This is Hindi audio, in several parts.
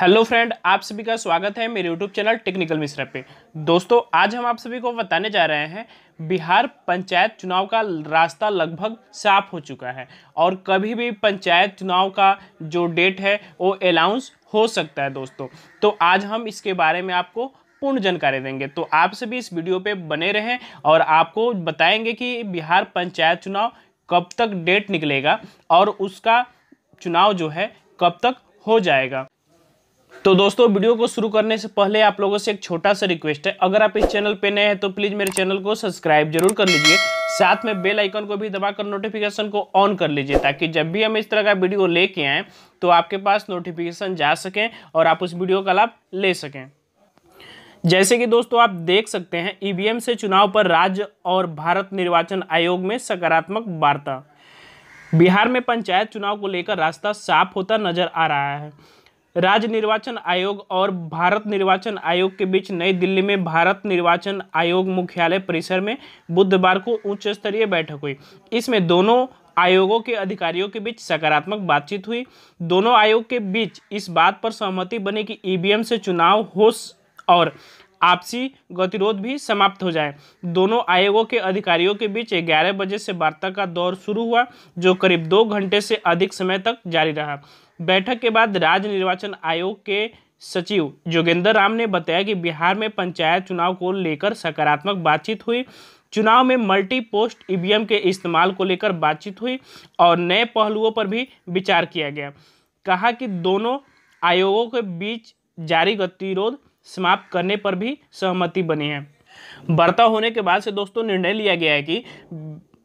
हेलो फ्रेंड आप सभी का स्वागत है मेरे यूट्यूब चैनल टेक्निकल मिश्रा पे दोस्तों आज हम आप सभी को बताने जा रहे हैं बिहार पंचायत चुनाव का रास्ता लगभग साफ हो चुका है और कभी भी पंचायत चुनाव का जो डेट है वो अनाउंस हो सकता है दोस्तों तो आज हम इसके बारे में आपको पूर्ण जानकारी देंगे तो आप सभी इस वीडियो पर बने रहें और आपको बताएँगे कि बिहार पंचायत चुनाव कब तक डेट निकलेगा और उसका चुनाव जो है कब तक हो जाएगा तो दोस्तों वीडियो को शुरू करने से पहले आप लोगों से एक छोटा सा रिक्वेस्ट है अगर आप इस चैनल पे नए हैं तो प्लीज़ मेरे चैनल को सब्सक्राइब जरूर कर लीजिए साथ में बेल आइकन को भी दबाकर नोटिफिकेशन को ऑन कर लीजिए ताकि जब भी हम इस तरह का वीडियो लेके आए तो आपके पास नोटिफिकेशन जा सकें और आप उस वीडियो का लाभ ले सकें जैसे कि दोस्तों आप देख सकते हैं ईवीएम e से चुनाव पर राज्य और भारत निर्वाचन आयोग में सकारात्मक वार्ता बिहार में पंचायत चुनाव को लेकर रास्ता साफ होता नजर आ रहा है राज्य निर्वाचन आयोग और भारत निर्वाचन आयोग के बीच नई दिल्ली में भारत निर्वाचन आयोग मुख्यालय परिसर में बुधवार को उच्च स्तरीय बैठक हुई इसमें दोनों आयोगों के अधिकारियों के बीच सकारात्मक बातचीत हुई दोनों आयोग के बीच इस बात पर सहमति बनी कि ईवीएम से चुनाव हो और आपसी गतिरोध भी समाप्त हो जाए दोनों आयोगों के अधिकारियों के बीच ग्यारह बजे से वार्ता का दौर शुरू हुआ जो करीब दो घंटे से अधिक समय तक जारी रहा बैठक के बाद राज्य निर्वाचन आयोग के सचिव जोगेंद्र राम ने बताया कि बिहार में पंचायत चुनाव को लेकर सकारात्मक बातचीत हुई चुनाव में मल्टी पोस्ट ईवीएम के इस्तेमाल को लेकर बातचीत हुई और नए पहलुओं पर भी विचार किया गया कहा कि दोनों आयोगों के बीच जारी गतिरोध समाप्त करने पर भी सहमति बनी है बर्ताव होने के बाद से दोस्तों निर्णय लिया गया है कि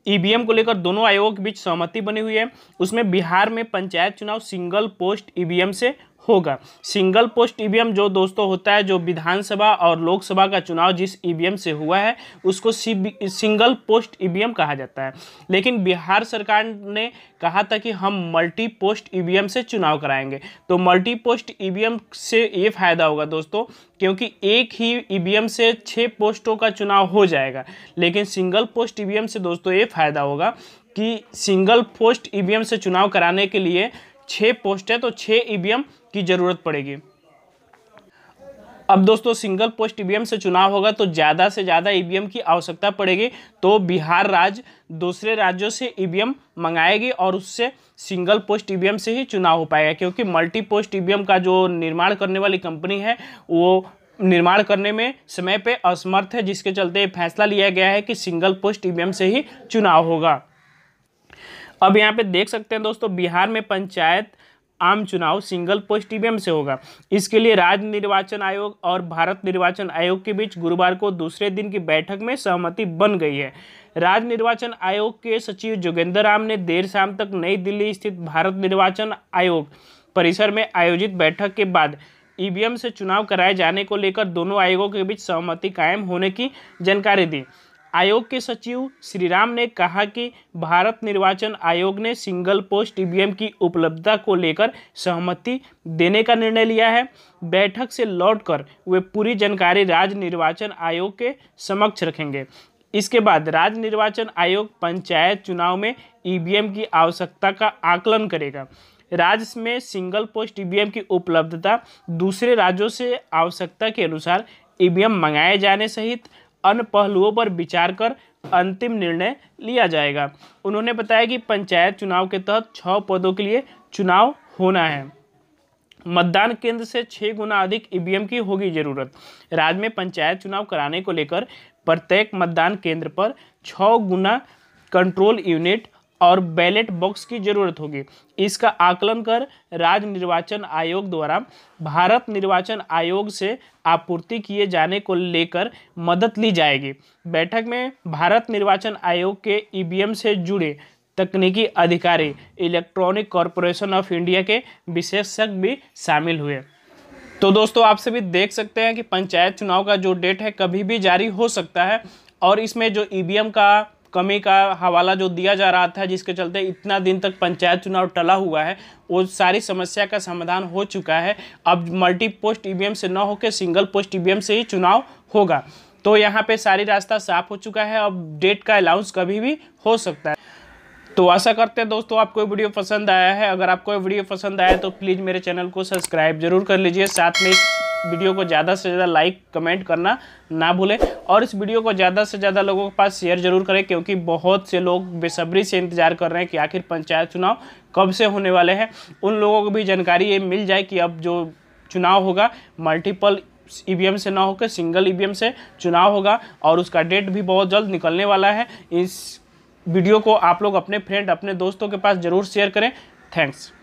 ईवीएम को लेकर दोनों आयोगों के बीच सहमति बनी हुई है उसमें बिहार में पंचायत चुनाव सिंगल पोस्ट ईवीएम से होगा सिंगल पोस्ट ईवीएम जो दोस्तों होता है जो विधानसभा और लोकसभा का चुनाव जिस ईवीएम से हुआ है उसको सिंगल पोस्ट ईवीएम कहा जाता है लेकिन बिहार सरकार ने कहा था कि हम मल्टी पोस्ट ईवीएम से चुनाव कराएंगे तो मल्टी पोस्ट ईवीएम से ये फायदा होगा दोस्तों क्योंकि एक ही ईवीएम से छः पोस्टों का चुनाव हो जाएगा लेकिन सिंगल पोस्ट ईवीएम से दोस्तों ये फायदा होगा कि सिंगल पोस्ट ईवीएम से चुनाव कराने के लिए छः पोस्ट है तो छः ईवीएम की ज़रूरत पड़ेगी अब दोस्तों सिंगल पोस्ट ईवीएम से चुनाव होगा तो ज़्यादा से ज़्यादा ईवीएम e की आवश्यकता पड़ेगी तो बिहार राज्य दूसरे राज्यों से ईवीएम e मंगाएगी और उससे सिंगल पोस्ट ईवीएम से ही चुनाव हो पाएगा क्योंकि मल्टी पोस्ट ईवीएम का जो निर्माण करने वाली कंपनी है वो निर्माण करने में समय पे असमर्थ है जिसके चलते फैसला लिया गया है कि सिंगल पोस्ट ईवीएम से ही चुनाव होगा अब यहाँ पे देख सकते हैं दोस्तों बिहार में पंचायत आम चुनाव सिंगल पोस्ट ईवीएम से होगा इसके लिए राज्य निर्वाचन आयोग और भारत निर्वाचन आयोग के बीच गुरुवार को दूसरे दिन की बैठक में सहमति बन गई है राज्य निर्वाचन आयोग के सचिव जोगेंद्र राम ने देर शाम तक नई दिल्ली स्थित भारत निर्वाचन आयोग परिसर में आयोजित बैठक के बाद ईवीएम से चुनाव कराए जाने को लेकर दोनों आयोगों के बीच सहमति कायम होने की जानकारी दी आयोग के सचिव श्रीराम ने कहा कि भारत निर्वाचन आयोग ने सिंगल पोस्ट ईवीएम की उपलब्धता को लेकर सहमति देने का निर्णय लिया है बैठक से लौटकर वे पूरी जानकारी राज्य निर्वाचन आयोग के समक्ष रखेंगे इसके बाद राज्य निर्वाचन आयोग पंचायत चुनाव में ईवीएम की आवश्यकता का आकलन करेगा राज्य में सिंगल पोस्ट ईवीएम की उपलब्धता दूसरे राज्यों से आवश्यकता के अनुसार ईवीएम मंगाए जाने सहित अन्य पहलुओं पर विचार कर अंतिम निर्णय लिया जाएगा उन्होंने बताया कि पंचायत चुनाव के तहत छः पदों के लिए चुनाव होना है मतदान केंद्र से छः गुना अधिक ईवीएम की होगी जरूरत राज्य में पंचायत चुनाव कराने को लेकर प्रत्येक मतदान केंद्र पर छः गुना कंट्रोल यूनिट और बैलेट बॉक्स की जरूरत होगी इसका आकलन कर राज्य निर्वाचन आयोग द्वारा भारत निर्वाचन आयोग से आपूर्ति किए जाने को लेकर मदद ली जाएगी बैठक में भारत निर्वाचन आयोग के ई से जुड़े तकनीकी अधिकारी इलेक्ट्रॉनिक कॉरपोरेशन ऑफ इंडिया के विशेषज्ञ भी शामिल हुए तो दोस्तों आप सभी देख सकते हैं कि पंचायत चुनाव का जो डेट है कभी भी जारी हो सकता है और इसमें जो ई का कमी का हवाला जो दिया जा रहा था जिसके चलते इतना दिन तक पंचायत चुनाव टला हुआ है वो सारी समस्या का समाधान हो चुका है अब मल्टी पोस्ट ई से न होकर सिंगल पोस्ट ईवीएम से ही चुनाव होगा तो यहाँ पे सारी रास्ता साफ हो चुका है अब डेट का अलाउंस कभी भी हो सकता है तो आशा करते हैं दोस्तों आपको वीडियो पसंद आया है अगर आपको वीडियो पसंद आया तो प्लीज़ मेरे चैनल को सब्सक्राइब जरूर कर लीजिए साथ में वीडियो को ज़्यादा से ज़्यादा लाइक कमेंट करना ना भूलें और इस वीडियो को ज़्यादा से ज़्यादा लोगों के पास शेयर जरूर करें क्योंकि बहुत से लोग बेसब्री से इंतजार कर रहे हैं कि आखिर पंचायत चुनाव कब से होने वाले हैं उन लोगों को भी जानकारी ये मिल जाए कि अब जो चुनाव होगा मल्टीपल ई e से ना होकर सिंगल ई e से चुनाव होगा और उसका डेट भी बहुत जल्द निकलने वाला है इस वीडियो को आप लोग अपने फ्रेंड अपने दोस्तों के पास ज़रूर शेयर करें थैंक्स